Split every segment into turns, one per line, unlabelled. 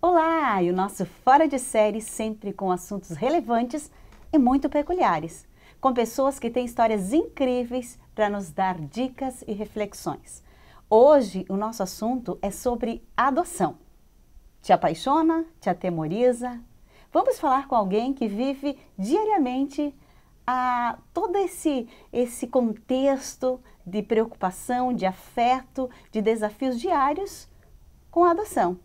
Olá! E o nosso Fora de Série sempre com assuntos relevantes e muito peculiares, com pessoas que têm histórias incríveis para nos dar dicas e reflexões. Hoje o nosso assunto é sobre adoção. Te apaixona? Te atemoriza? Vamos falar com alguém que vive diariamente a ah, todo esse, esse contexto de preocupação, de afeto, de desafios diários com a adoção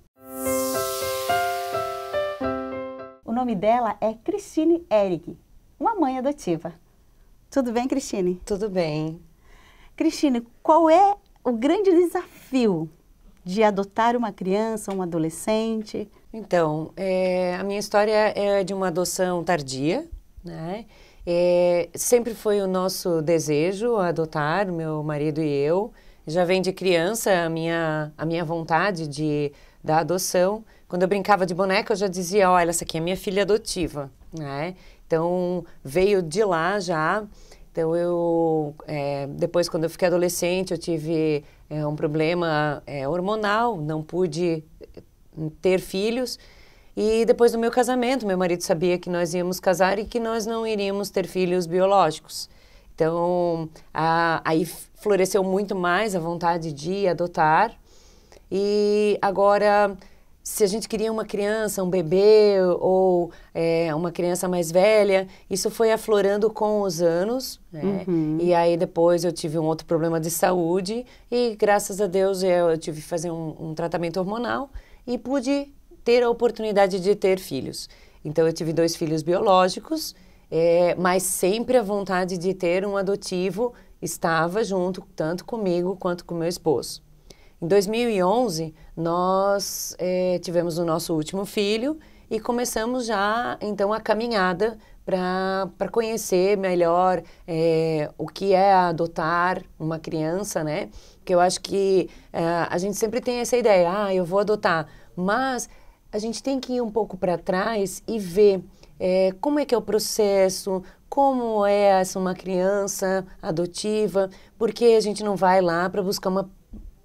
nome dela é Cristine Eric, uma mãe adotiva. Tudo bem, Cristine? Tudo bem. Cristine, qual é o grande desafio de adotar uma criança, um adolescente?
Então, é, a minha história é de uma adoção tardia, né? É, sempre foi o nosso desejo adotar, meu marido e eu. Já vem de criança a minha, a minha vontade de, da adoção. Quando eu brincava de boneca, eu já dizia, olha, essa aqui é minha filha adotiva, né? Então, veio de lá já. Então, eu... É, depois, quando eu fiquei adolescente, eu tive é, um problema é, hormonal, não pude hum, ter filhos. E depois do meu casamento, meu marido sabia que nós íamos casar e que nós não iríamos ter filhos biológicos. Então, a, aí floresceu muito mais a vontade de adotar. E agora se a gente queria uma criança, um bebê ou é, uma criança mais velha, isso foi aflorando com os anos. Né? Uhum. E aí depois eu tive um outro problema de saúde e graças a Deus eu, tive que fazer um, um, tratamento hormonal e pude ter a oportunidade de ter filhos. Então eu tive dois filhos biológicos, é, mas sempre a vontade de ter um adotivo estava junto tanto comigo quanto com meu esposo. Em 2011, nós é, tivemos o nosso último filho e começamos já, então, a caminhada para conhecer melhor é, o que é adotar uma criança, né? Porque eu acho que é, a gente sempre tem essa ideia, ah, eu vou adotar, mas a gente tem que ir um pouco para trás e ver é, como é que é o processo, como é essa uma criança adotiva, porque a gente não vai lá para buscar uma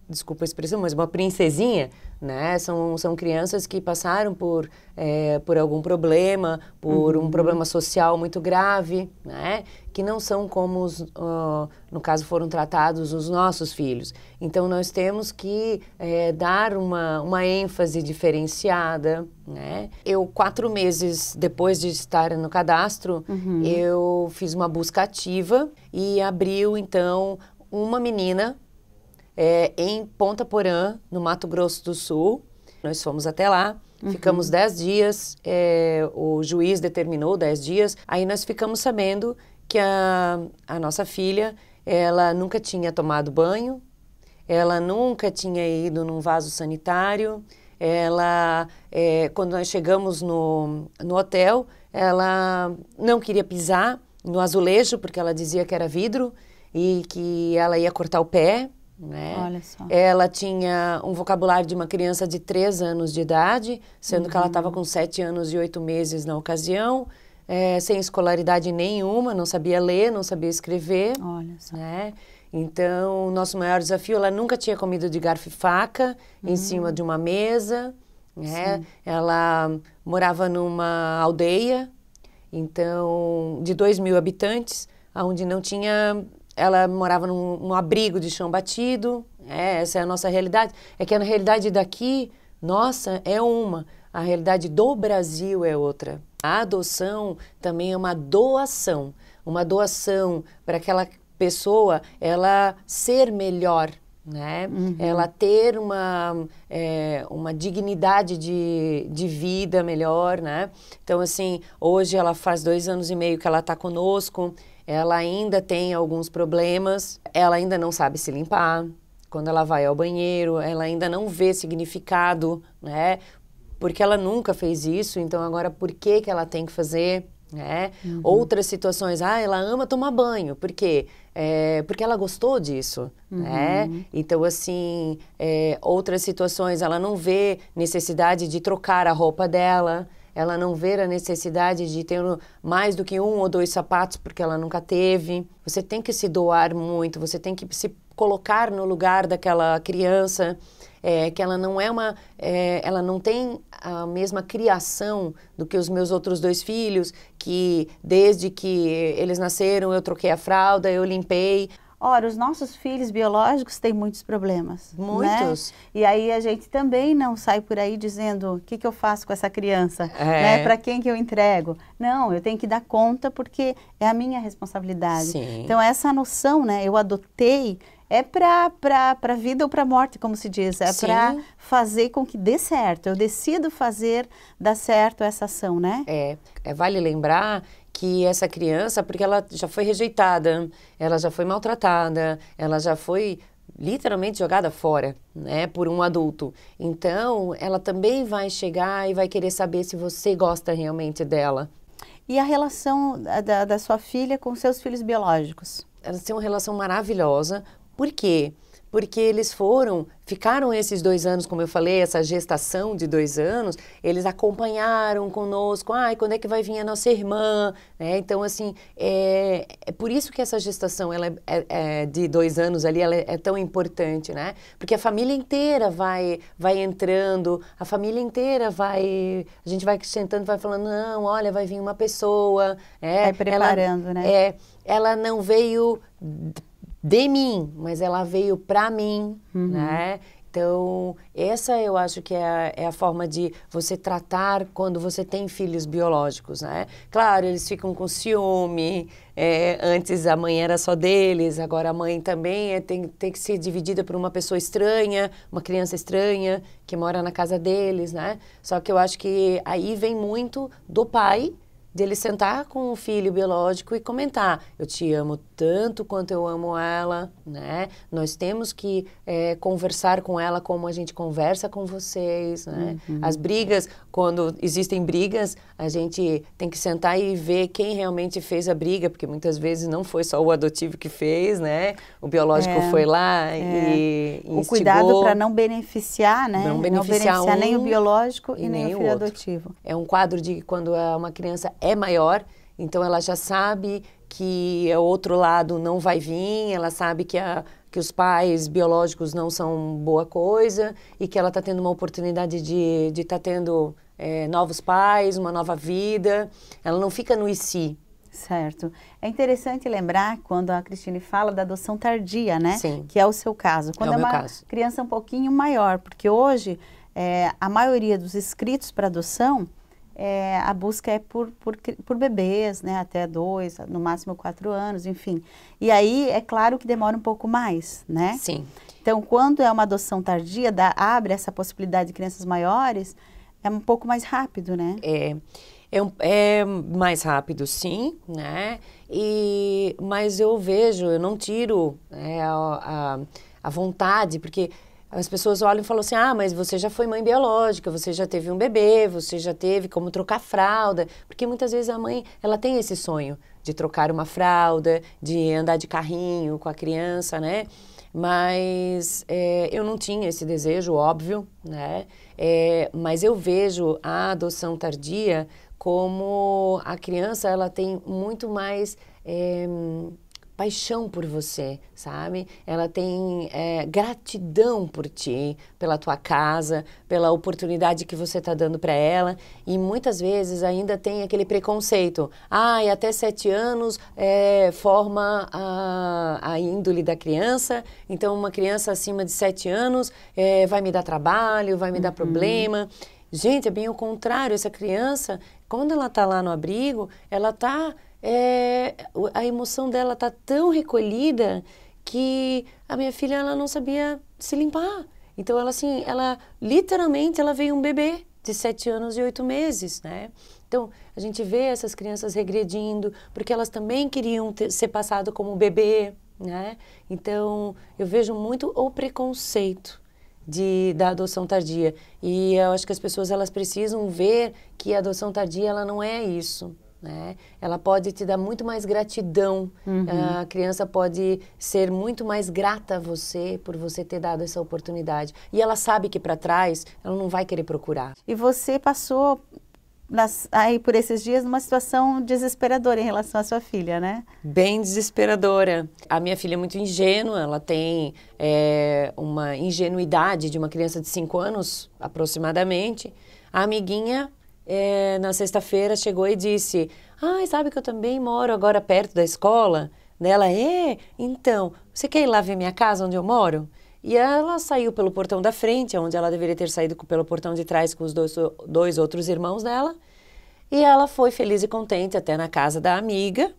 desculpa a expressão, mas uma princesinha, né? São, são crianças que passaram por, é, por algum problema, por uhum. um problema social muito grave, né? Que não são como, os, uh, no caso, foram tratados os nossos filhos. Então, nós temos que é, dar uma, uma ênfase diferenciada, né? Eu, quatro meses depois de estar no cadastro, uhum. eu fiz uma busca ativa e abriu, então, uma menina é, em Ponta Porã, no Mato Grosso do Sul. Nós fomos até lá, uhum. ficamos 10 dias, é, o juiz determinou 10 dias. Aí nós ficamos sabendo que a, a nossa filha, ela nunca tinha tomado banho, ela nunca tinha ido num vaso sanitário, ela, é, quando nós chegamos no, no hotel, ela não queria pisar no azulejo, porque ela dizia que era vidro e que ela ia cortar o pé. Né? Olha só. Ela tinha um vocabulário de uma criança de 3 anos de idade, sendo uhum. que ela estava uhum. com 7 anos e 8 meses na ocasião, é, sem escolaridade nenhuma, não sabia ler, não sabia escrever. Olha só. Né? Então, nosso maior desafio, ela nunca tinha comido de garfo e faca uhum. em hum. cima de uma mesa. Né? Ela morava numa aldeia, então, de 2 mil habitantes, onde não tinha ela morava num, abrigo de chão batido. É, essa é a nossa realidade. É que a realidade daqui, nossa, é uma. A realidade do Brasil é outra. A adoção também é uma doação. Uma doação para aquela pessoa ela ser melhor, né? Uhum. Ela ter uma, é, uma dignidade de, de vida melhor, né? Então, assim, hoje ela faz dois anos e meio que ela está conosco ela ainda tem alguns problemas, ela ainda não sabe se limpar, quando ela vai ao banheiro, ela ainda não vê significado, né? Porque ela nunca fez isso, então agora por que, que ela tem que fazer? Né? Uhum. Outras situações, ah, ela ama tomar banho, por quê? É, porque ela gostou disso, né? uhum. né? Então, assim, é, outras situações, ela não vê necessidade de trocar a roupa dela, ela não ver a necessidade de ter mais do que um ou dois sapatos porque ela nunca teve. Você tem que se doar muito, você tem que se colocar no lugar daquela criança, é, que ela não é uma, é, ela não tem a mesma criação do que os meus outros dois filhos, que desde que eles nasceram eu troquei a fralda, eu limpei. Ora, os nossos filhos biológicos
têm muitos problemas. Né? Muitos. Né? E aí a gente também não sai por aí dizendo o que, que eu faço com essa criança, é. né? para quem que eu entrego. Não, eu tenho que dar conta porque é a minha responsabilidade. Sim. Então essa noção, né? Eu adotei é para a vida ou para a morte, como se diz. É para fazer com que dê certo. Eu decido
fazer dar certo essa ação, né? É, é vale lembrar que essa criança, porque ela já foi rejeitada, ela já foi maltratada, ela já foi literalmente jogada fora, né, por um adulto. Então, ela também vai chegar e vai querer saber se você gosta realmente dela. E a relação da, da sua filha com seus filhos biológicos? Elas têm uma relação maravilhosa, por quê? Porque eles foram, ficaram esses dois anos, como eu falei, essa gestação de dois anos, eles acompanharam conosco, ai, quando é que vai vir a nossa irmã, né? Então, assim, é, é por isso que essa gestação ela é, é, é de dois anos ali, ela é, tão importante, né? Porque a família inteira vai, vai entrando, a família inteira vai, a gente vai sentando, vai falando, não, olha, vai vir uma pessoa, é, vai preparando, ela, né? É, ela não veio de mim, mas ela veio para mim, uhum. né? Então, essa eu acho que é a, é a, forma de você tratar quando você tem filhos biológicos, né? Claro, eles ficam com ciúme, é, antes a mãe era só deles, agora a mãe também é, tem, tem que ser dividida por uma pessoa estranha, uma criança estranha que mora na casa deles, né? Só que eu acho que aí vem muito do pai, ele sentar com o filho biológico e comentar: eu te amo tanto quanto eu amo ela, né? Nós temos que é, conversar com ela como a gente conversa com vocês, né? Uhum. As brigas, quando existem brigas, a gente tem que sentar e ver quem realmente fez a briga, porque muitas vezes não foi só o adotivo que fez, né? O biológico é, foi lá é. e, o cuidado para não beneficiar, né? Não beneficiar, não beneficiar um, nem o biológico e, nem, nem o filho o adotivo. É um quadro de quando é uma criança é é maior, então ela já sabe que o é outro lado não vai vir, ela sabe que, a, que os pais biológicos não são boa coisa e que ela está tendo uma oportunidade de estar de tá tendo é, novos pais, uma nova vida. Ela não fica no e si. Certo.
É interessante lembrar quando a Cristine fala da adoção tardia, né? Sim. Que é o seu caso. Quando é, é uma caso. criança um pouquinho maior, porque hoje é, a maioria dos inscritos para adoção é, a busca é por, por, por, bebês, né, até dois, no máximo quatro anos, enfim. E aí, é claro que demora um pouco mais, né? Sim. Então, quando é uma adoção tardia, dá, abre essa possibilidade de crianças maiores, é
um pouco mais rápido, né? É, é, é mais rápido, sim, né? E, mas eu vejo, eu não tiro é, a, a, a vontade, porque as pessoas olham e falam assim: ah, mas você já foi mãe biológica, você já teve um bebê, você já teve como trocar fralda. Porque muitas vezes a mãe ela tem esse sonho de trocar uma fralda, de andar de carrinho com a criança, né? Mas é, eu não tinha esse desejo, óbvio, né? É, mas eu vejo a adoção tardia como a criança ela tem muito mais. É, paixão por você, sabe? Ela tem é, gratidão por ti, pela tua casa, pela oportunidade que você está dando para ela. E muitas vezes ainda tem aquele preconceito. Ah, e até sete anos é, forma a, a índole da criança. Então, uma criança acima de sete anos é, vai me dar trabalho, vai me uhum. dar problema. Gente, é bem o contrário. Essa criança, quando ela está lá no abrigo, ela está é, a emoção dela tá tão recolhida que a minha filha ela não sabia se limpar. Então ela assim, ela literalmente ela veio um bebê de sete anos e oito meses, né? Então, a gente vê essas crianças regredindo, porque elas também queriam ter, ser passado como bebê, né? Então, eu vejo muito o preconceito de, da adoção tardia. E eu acho que as pessoas elas precisam ver que a adoção tardia ela não é isso. Né? Ela pode te dar muito mais gratidão. Uhum. A criança pode ser muito mais grata a você por você ter dado essa oportunidade. E ela sabe que para trás ela não vai querer procurar. E você
passou nas, aí por esses dias numa situação desesperadora em relação à sua filha, né?
Bem desesperadora. A minha filha é muito ingênua, ela tem é, uma ingenuidade de uma criança de 5 anos aproximadamente. A amiguinha é, na sexta-feira chegou e disse: Ai, ah, sabe que eu também moro agora perto da escola? Ela é, então, você quer ir lá ver minha casa onde eu moro? E ela saiu pelo portão da frente, onde ela deveria ter saído pelo portão de trás com os dois, dois outros irmãos dela. E ela foi feliz e contente até na casa da amiga.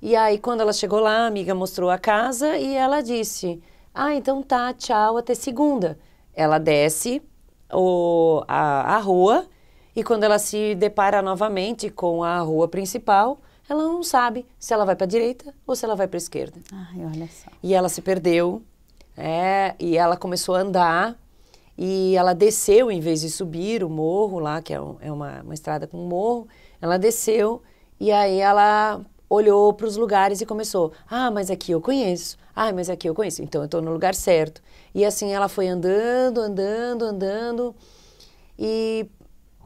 E aí, quando ela chegou lá, a amiga mostrou a casa e ela disse: Ah, então tá, tchau, até segunda. Ela desce o, a, a rua e quando ela se depara novamente com a rua principal, ela não sabe se ela vai para a direita ou se ela vai para a esquerda. Ai, olha só. E ela se perdeu, é, e ela começou a andar, e ela desceu, em vez de subir o morro lá, que é, um, é uma, uma estrada com morro, ela desceu, e aí ela olhou para os lugares e começou: ah, mas aqui eu conheço, ah, mas aqui eu conheço, então eu estou no lugar certo. E assim ela foi andando, andando, andando, e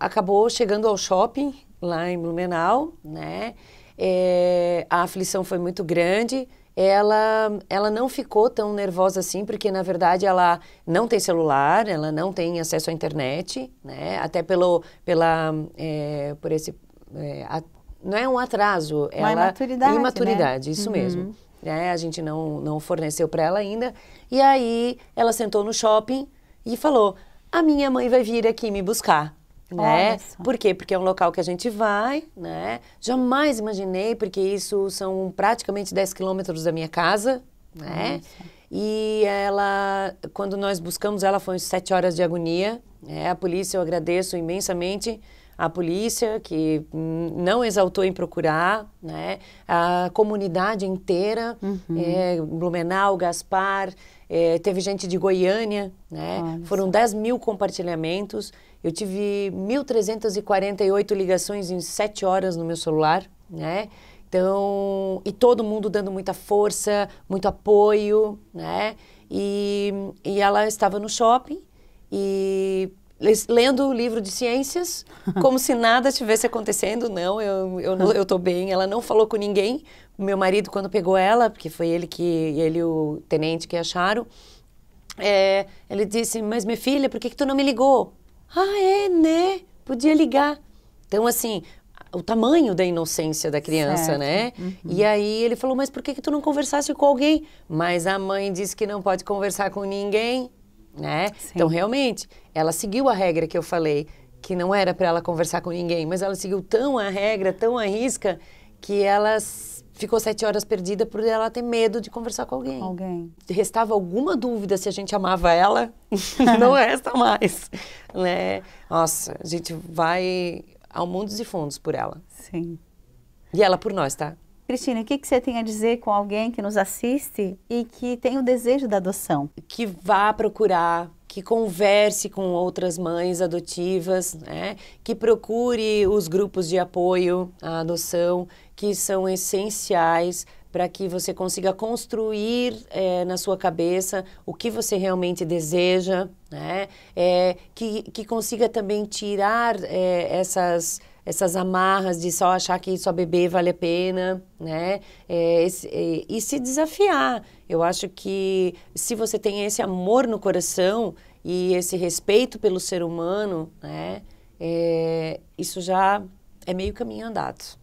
acabou chegando ao shopping lá em Blumenau, né? É, a aflição foi muito grande. Ela, ela não ficou tão nervosa assim, porque na verdade ela não tem celular, ela não tem acesso à internet, né? Até pelo, pela, é, por esse, é, a, não é um atraso, Uma ela imaturidade, né? imaturidade, né? isso uhum. mesmo. Né? A gente não, não forneceu para ela ainda. E aí ela sentou no shopping e falou: a minha mãe vai vir aqui me buscar né? Por quê? Porque é um local que a gente vai, né? Jamais imaginei, porque isso são praticamente 10 quilômetros da minha casa, né? E ela, quando nós buscamos ela, foi sete horas de agonia. É, a polícia, eu agradeço imensamente a polícia, que não exaltou em procurar, né? a comunidade inteira, uhum. é, Blumenau, Gaspar, é, teve gente de Goiânia, né? foram 10 mil compartilhamentos, eu tive 1.348 ligações em 7 horas no meu celular, né? Então, e todo mundo dando muita força, muito apoio, né? E, e ela estava no shopping e lendo o livro de ciências, como se nada estivesse acontecendo. Não, eu, eu, eu bem. Ela não falou com ninguém. Meu marido, quando pegou ela, porque foi ele que, ele e o tenente que acharam, é, ele disse, mas minha filha, por que que tu não me ligou? Ah, é, né? Podia ligar. Então, assim, o tamanho da inocência da criança, certo. né? Uhum. E aí ele falou, mas por que que tu não conversasse com alguém? Mas a mãe disse que não pode conversar com ninguém né? Sim. Então, realmente, ela seguiu a regra que eu falei, que não era para ela conversar com ninguém, mas ela seguiu tão a regra, tão a risca, que ela ficou sete horas perdida por ela ter medo de conversar com alguém. Alguém. Restava alguma dúvida se a gente amava ela, não resta mais, né? Nossa, a gente vai ao mundo e fundos por ela. Sim. E ela por nós, tá?
Cristina, o que, que você tem a dizer com alguém que nos assiste e que tem o desejo da adoção?
Que vá procurar que converse com outras mães adotivas, né? que procure os grupos de apoio à adoção, que são essenciais para que você consiga construir é, na sua cabeça o que você realmente deseja, né? É, que, que consiga também tirar é, essas essas amarras de só achar que só beber vale a pena, né? É, esse, é, e se desafiar. Eu acho que se você tem esse amor no coração e esse respeito pelo ser humano, né? É, isso já é meio caminho andado.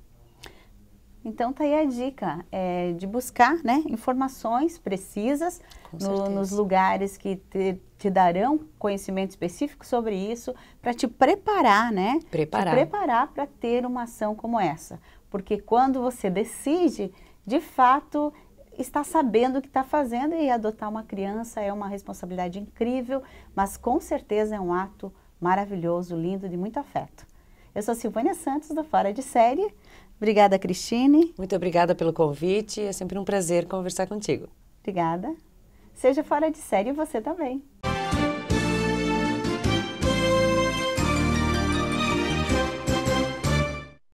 Então tá aí a
dica é, de buscar né, informações precisas no, nos lugares que te, te, darão conhecimento específico sobre isso para te preparar, né? Preparar. Te preparar para ter uma ação como essa. Porque quando você decide, de fato está sabendo o que está fazendo e adotar uma criança é uma responsabilidade incrível, mas com certeza é um ato maravilhoso, lindo, de muito afeto. Eu sou Silvânia Santos, do Fora de Série. Obrigada, Cristine. Muito obrigada
pelo convite. É sempre um prazer conversar contigo. Obrigada. Seja fora de série
você também.